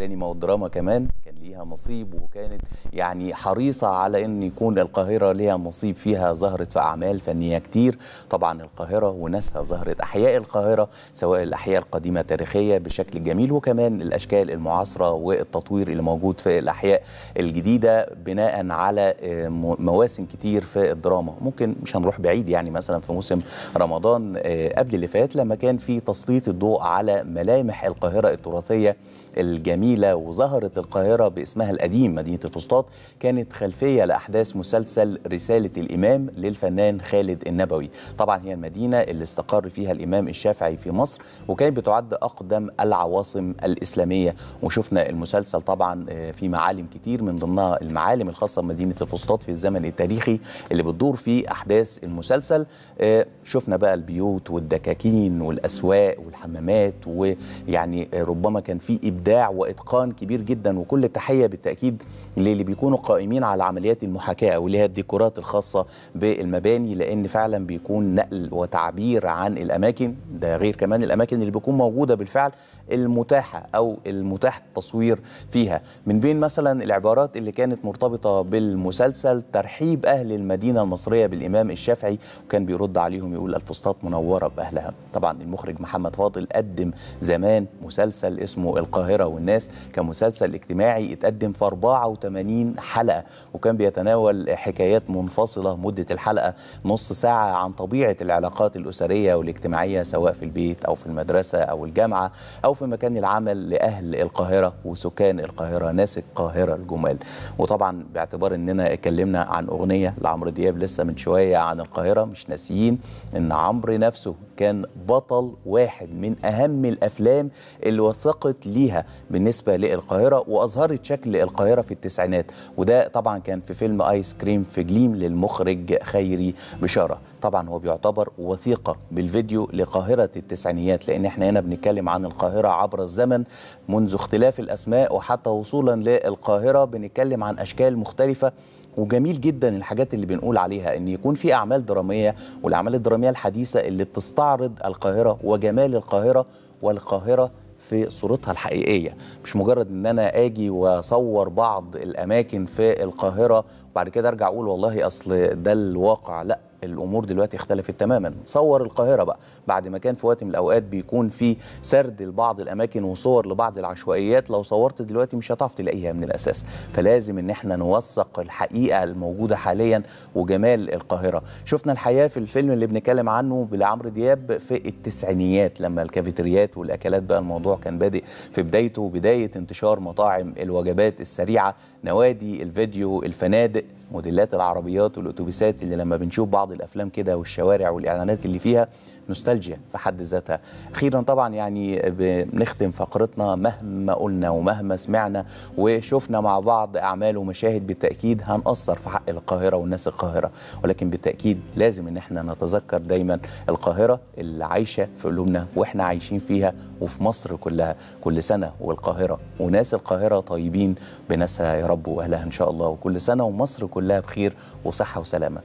السينما والدراما كمان كان ليها نصيب وكانت يعني حريصة على أن يكون القاهرة ليها نصيب فيها ظهرت في أعمال فنية كتير طبعا القاهرة وناسها ظهرت أحياء القاهرة سواء الأحياء القديمة تاريخية بشكل جميل وكمان الأشكال المعاصرة والتطوير اللي موجود في الأحياء الجديدة بناء على آه، مواسم كتير في الدراما ممكن مش هنروح بعيد يعني مثلا في موسم رمضان آه، قبل اللي فات لما كان في تسليط الضوء على ملامح القاهرة التراثية الجميلة جميلة وظهرت القاهرة باسمها القديم مدينة الفسطاط كانت خلفية لأحداث مسلسل رسالة الإمام للفنان خالد النبوي طبعا هي المدينة اللي استقر فيها الإمام الشافعي في مصر وكانت بتعد أقدم العواصم الإسلامية وشفنا المسلسل طبعا آه، في معالم كتير من ضمنها المعالم الخاصة بمدينة الفسطاط في الزمن التاريخي اللي بتدور فيه أحداث المسلسل آه، شفنا بقى البيوت والدكاكين والأسواق والحمامات ويعني ربما كان في إبداع و واتقان كبير جدا وكل تحيه بالتاكيد للي بيكونوا قائمين على عمليات المحاكاه واللي هي الديكورات الخاصه بالمباني لان فعلا بيكون نقل وتعبير عن الاماكن ده غير كمان الاماكن اللي بتكون موجوده بالفعل المتاحه او المتاح التصوير فيها من بين مثلا العبارات اللي كانت مرتبطه بالمسلسل ترحيب اهل المدينه المصريه بالامام الشافعي وكان بيرد عليهم يقول الفسطاط منوره باهلها طبعا المخرج محمد فاضل قدم زمان مسلسل اسمه القاهره والناس الناس كمسلسل اجتماعي اتقدم في 84 حلقة وكان بيتناول حكايات منفصلة مدة الحلقة نص ساعة عن طبيعة العلاقات الأسرية والاجتماعية سواء في البيت أو في المدرسة أو الجامعة أو في مكان العمل لأهل القاهرة وسكان القاهرة ناس القاهرة الجمال وطبعا باعتبار أننا اتكلمنا عن أغنية لعمرو دياب لسه من شوية عن القاهرة مش ناسيين أن عمرو نفسه كان بطل واحد من أهم الأفلام اللي وثقت ليها بالنسبة بالنسبه للقاهره واظهرت شكل القاهره في التسعينات وده طبعا كان في فيلم ايس كريم في جليم للمخرج خيري بشاره طبعا هو بيعتبر وثيقه بالفيديو لقاهره التسعينيات لان احنا هنا بنتكلم عن القاهره عبر الزمن منذ اختلاف الاسماء وحتى وصولا للقاهره بنتكلم عن اشكال مختلفه وجميل جدا الحاجات اللي بنقول عليها ان يكون في اعمال دراميه والاعمال الدراميه الحديثه اللي بتستعرض القاهره وجمال القاهره والقاهره في صورتها الحقيقيه مش مجرد ان انا اجي واصور بعض الاماكن في القاهره وبعد كده ارجع اقول والله اصل ده الواقع لا الامور دلوقتي اختلفت تماما صور القاهره بقى بعد ما كان في وقت من الاوقات بيكون في سرد لبعض الاماكن وصور لبعض العشوائيات لو صورت دلوقتي مش هتعرف تلاقيها من الاساس فلازم ان احنا نوثق الحقيقه الموجوده حاليا وجمال القاهره شفنا الحياه في الفيلم اللي بنتكلم عنه لعمرو دياب في التسعينيات لما الكافيتريات والاكلات بقى الموضوع كان بادئ في بدايته بدايه انتشار مطاعم الوجبات السريعه نوادي الفيديو الفنادق موديلات العربيات والاتوبيسات اللي لما بنشوف بعض الافلام كده والشوارع والاعلانات اللي فيها نوستالجيا في حد ذاتها اخيرا طبعا يعني بنختم فقرتنا مهما قلنا ومهما سمعنا وشفنا مع بعض اعمال ومشاهد بالتاكيد هنأثر في حق القاهره والناس القاهره ولكن بالتاكيد لازم ان احنا نتذكر دايما القاهره اللي عايشه في قلوبنا واحنا عايشين فيها وفي مصر كلها كل سنه والقاهره وناس القاهره طيبين بناسها يا رب واهلها ان شاء الله وكل سنه ومصر كلها بخير وصحه وسلامه